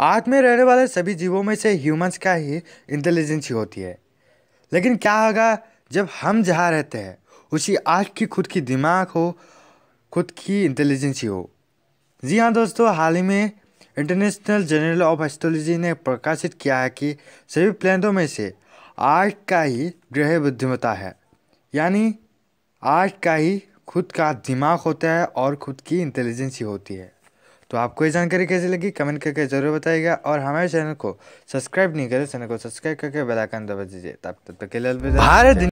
आर्थ में रहने वाले सभी जीवों में से ह्यूमंस का ही इंटेलिजेंस ही होती है लेकिन क्या होगा जब हम जहाँ रहते हैं उसी आर्थ की खुद की दिमाग हो खुद की इंटेलिजेंस ही हो जी हाँ दोस्तों हाल ही में इंटरनेशनल जर्नल ऑफ एस्ट्रोलॉजी ने प्रकाशित किया है कि सभी प्लैनेटों में से आर्ट का ही ग्रह बुद्धिमता है यानी आर्ट का ही खुद का दिमाग होता है और खुद की इंटेलिजेंस ही होती है तो आपको ये जानकारी कैसी लगी कमेंट करके जरूर बताइएगा और हमारे चैनल को सब्सक्राइब नहीं करें चैनल को सब्सक्राइब करके बेलाइकन दबा दीजिए तब तक के लिए भारत